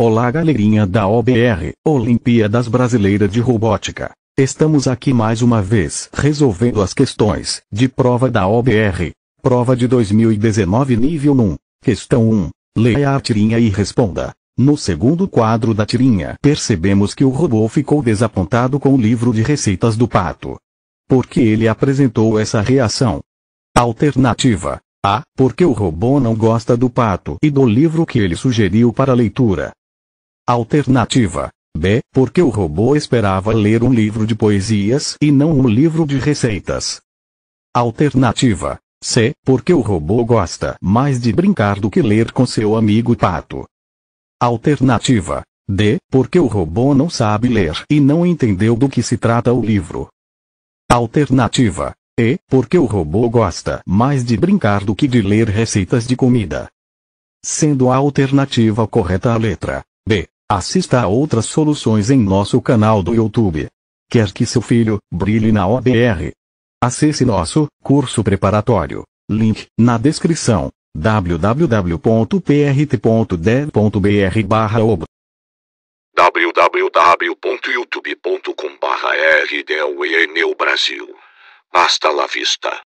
Olá galerinha da OBR, Olimpíadas Brasileira de Robótica. Estamos aqui mais uma vez resolvendo as questões de prova da OBR. Prova de 2019 nível 1. Questão 1. Leia a tirinha e responda. No segundo quadro da tirinha, percebemos que o robô ficou desapontado com o livro de receitas do pato. Por que ele apresentou essa reação? Alternativa A. Porque o robô não gosta do pato e do livro que ele sugeriu para leitura. Alternativa B. Porque o robô esperava ler um livro de poesias e não um livro de receitas. Alternativa C. Porque o robô gosta mais de brincar do que ler com seu amigo pato. Alternativa D. Porque o robô não sabe ler e não entendeu do que se trata o livro. Alternativa E. Porque o robô gosta mais de brincar do que de ler receitas de comida. Sendo a alternativa correta a letra B. Assista a outras soluções em nosso canal do YouTube. Quer que seu filho brilhe na OBR? Acesse nosso curso preparatório. Link na descrição www.prt.dev.br/ob wwwyoutubecom Brasil Hasta la vista.